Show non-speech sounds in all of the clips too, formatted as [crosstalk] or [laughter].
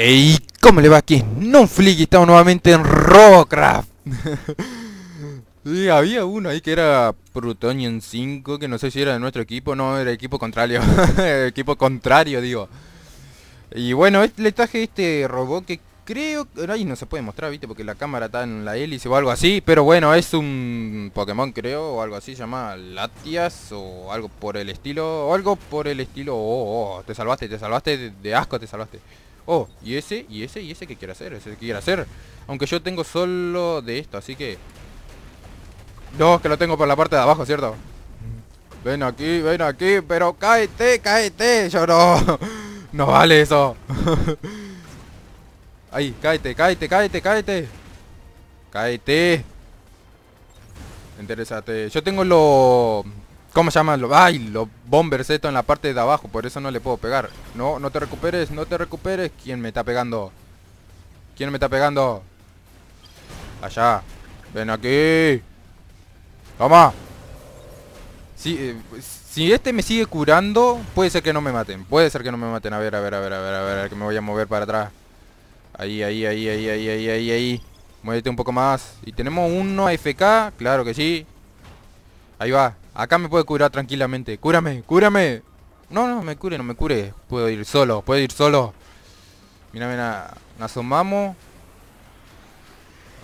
Ey, ¿cómo le va aquí? ¡No, y estamos nuevamente en Robocraft [laughs] había uno ahí que era Plutonium 5, que no sé si era de nuestro equipo, no, era equipo contrario [laughs] Equipo contrario, digo Y bueno, le traje este robot que creo... ¡Ay! no se puede mostrar, viste, porque la cámara está en la hélice o algo así Pero bueno, es un Pokémon creo, o algo así, se llama Latias o algo por el estilo O algo por el estilo... Oh, oh, oh te salvaste, te salvaste de asco, te salvaste Oh, y ese, y ese, y ese que quiere hacer, ese que quiere hacer. Aunque yo tengo solo de esto, así que... No, es que lo tengo por la parte de abajo, ¿cierto? Ven aquí, ven aquí, pero cáete, cáete. Yo no... [laughs] No vale eso. [laughs] Ahí, cáete, cáete, cáete, cáete. Cáete. Interesante. Yo tengo lo... ¿Cómo se llaman? Ay, los bombers esto en la parte de abajo, por eso no le puedo pegar. No, no te recuperes, no te recuperes. ¿Quién me está pegando? ¿Quién me está pegando? Allá. Ven aquí. Toma. Si, eh, si este me sigue curando, puede ser que no me maten. Puede ser que no me maten. A ver, a ver, a ver, a ver, a ver, que me voy a mover para atrás. Ahí, ahí, ahí, ahí, ahí, ahí, ahí, ahí. Muévete un poco más. Y tenemos uno AFK, claro que sí. Ahí va, Acá me puede curar tranquilamente. ¡Cúrame! ¡Cúrame! No, no, me cure, no me cure. Puedo ir solo, puedo ir solo. Mira, mira, nos asomamos.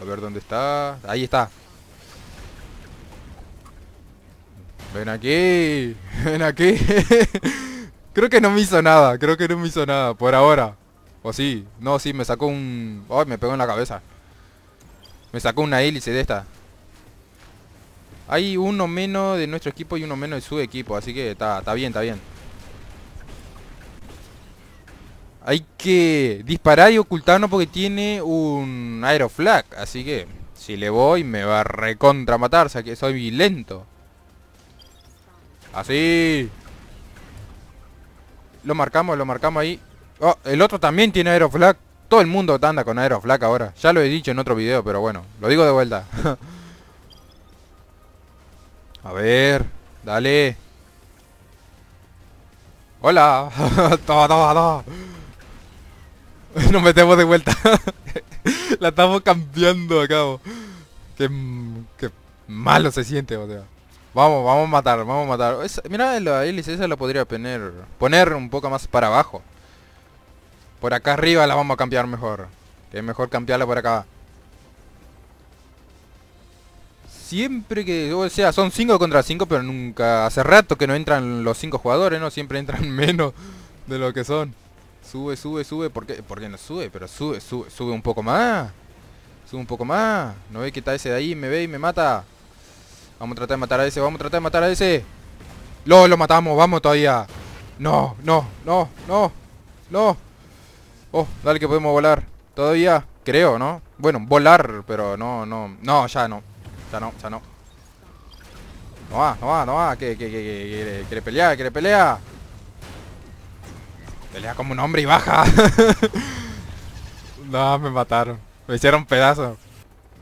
A ver dónde está. Ahí está. Ven aquí. [laughs] Ven aquí. [laughs] creo que no me hizo nada. Creo que no me hizo nada. Por ahora. O sí. No, sí, me sacó un... Ay, me pegó en la cabeza. Me sacó una hélice de esta. Hay uno menos de nuestro equipo y uno menos de su equipo, así que está, bien, está bien. Hay que disparar y ocultarnos porque tiene un aeroflag, así que si le voy me va a recontra matar, o sea que soy lento. Así. Lo marcamos, lo marcamos ahí. Oh, el otro también tiene aeroflag. Todo el mundo anda con aeroflag ahora. Ya lo he dicho en otro video, pero bueno, lo digo de vuelta. [laughs] A ver, dale. Hola. [laughs] toma, toma, toma. Nos metemos de vuelta. [laughs] La estamos cambiando, acá. Qué, qué malo se siente, o Vamos, vamos a matar, vamos a matar. mira, la hélice esa la podría poner, poner un poco más para abajo. Por acá arriba la vamos a cambiar mejor. es mejor cambiarla por acá. siempre que... O sea, son 5 contra 5, pero nunca... Hace rato que no entran los 5 jugadores, ¿no? Siempre entran [laughs] menos de lo que son. Sube, sube, sube. ¿Por qué? no sube? Pero sube, sube, sube un poco más. Sube un poco más. No ve que está ese de ahí, me ve y me mata. Vamos a tratar de matar a ese, vamos a tratar de matar a ese. Lo, lo matamos, vamos todavía. No, no, no, no, no. Oh, dale que podemos volar. Todavía, creo, ¿no? Bueno, volar, pero no, no. No, ya no. Ya no, ya no. No va, no va, no va. ¿Qué, quiere, pelear? ¿Quiere pelear? Pelea como un hombre y baja. [laughs] no, me mataron. Me hicieron pedazo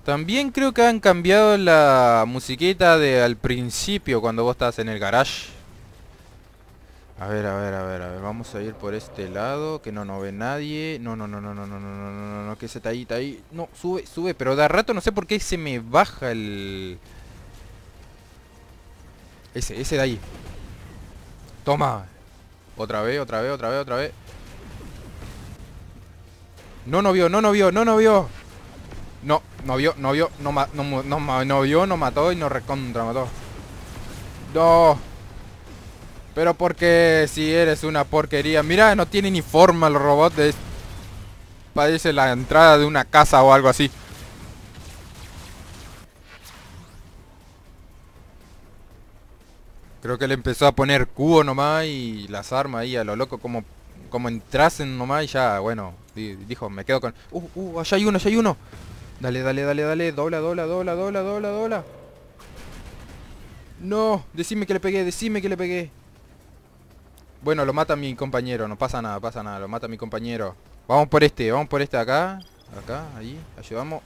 También creo que han cambiado la musiquita de al principio cuando vos estás en el garage. A ver, a ver, a ver, a ver, vamos a ir por este lado, que no no ve nadie. No, no, no, no, no, no, no, no, no, no, no, que ese está ahí, está ahí. No, sube, sube, pero da rato no sé por qué se me baja el... Ese, ese de ahí. Toma. Otra vez, otra vez, otra vez, otra vez. No, no vio, no, no vio, no, no vio. No, no vio, no vio, no, no, no, no, no vio, no mató y no recontra mató. No. Pero porque si eres una porquería. Mira, no tiene ni forma el robot Parece la entrada de una casa o algo así. Creo que le empezó a poner cubo nomás y las armas ahí a lo loco como, como entrasen nomás y ya, bueno, dijo, me quedo con... ¡Uh, uh! Allá hay uno, allá hay uno. Dale, dale, dale, dale. Dobla, dobla, dobla, dobla, dobla, dobla. No, decime que le pegué, decime que le pegué. Bueno, lo mata mi compañero, no pasa nada, pasa nada, lo mata mi compañero. Vamos por este, vamos por este acá. Acá, ahí, ayudamos.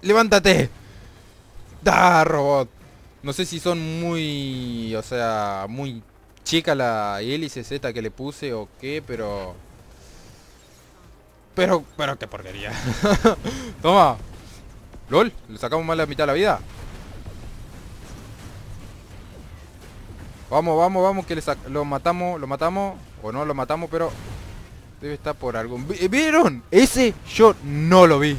¡Levántate! ¡Da, robot! No sé si son muy... O sea, muy chica la hélice Z que le puse o qué, pero... Pero, pero qué porquería. [laughs] Toma. LOL, le sacamos más la mitad de la vida. Vamos, vamos, vamos, que lo matamos, lo matamos. O no lo matamos, pero debe estar por algún... ¿Vieron? Ese yo no lo vi.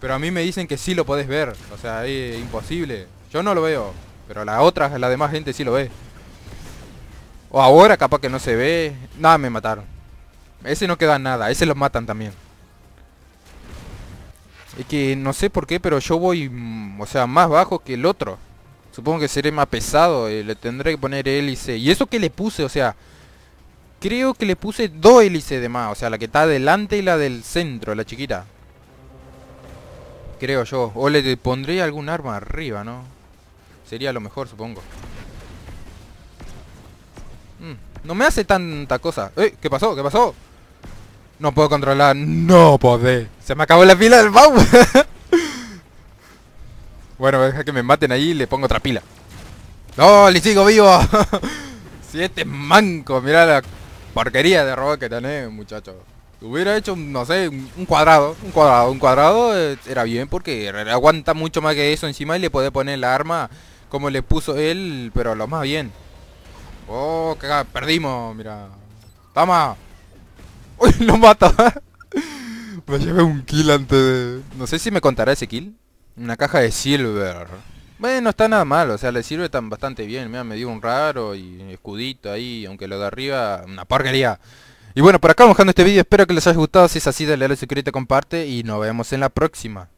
Pero a mí me dicen que sí lo podés ver. O sea, es imposible. Yo no lo veo. Pero la otra, la demás gente sí lo ve. O ahora capaz que no se ve. Nada, me mataron. Ese no queda nada. Ese lo matan también. Es que no sé por qué, pero yo voy, mm, o sea, más bajo que el otro. Supongo que seré más pesado y eh, le tendré que poner hélice. Y eso que le puse, o sea... Creo que le puse dos hélices de más. O sea, la que está delante y la del centro, la chiquita. Creo yo. O le pondré algún arma arriba, ¿no? Sería lo mejor, supongo. Mm, no me hace tanta cosa. ¡Eh! ¿Qué pasó? ¿Qué pasó? No puedo controlar. No podé. Se me acabó la pila del baúl. [laughs] Bueno, deja que me maten ahí y le pongo otra pila. ¡No! ¡Le sigo vivo! [laughs] Siete mancos, mira la porquería de robo que tenés, muchachos. Hubiera hecho, no sé, un cuadrado, un cuadrado, un cuadrado eh, era bien porque aguanta mucho más que eso encima y le puede poner la arma como le puso él, pero lo más bien. Oh, caga, perdimos, mira. ¡Toma! [laughs] ¡Uy, lo mata! [laughs] me llevé un kill antes de... No sé si me contará ese kill. Una caja de silver. Bueno, no está nada mal, o sea, le sirve tan bastante bien. Mira, me dio un raro y escudito ahí, aunque lo de arriba, una porquería. Y bueno, por acá vamos dejando este vídeo, espero que les haya gustado. Si es así, dale a like, suscríbete, comparte y nos vemos en la próxima.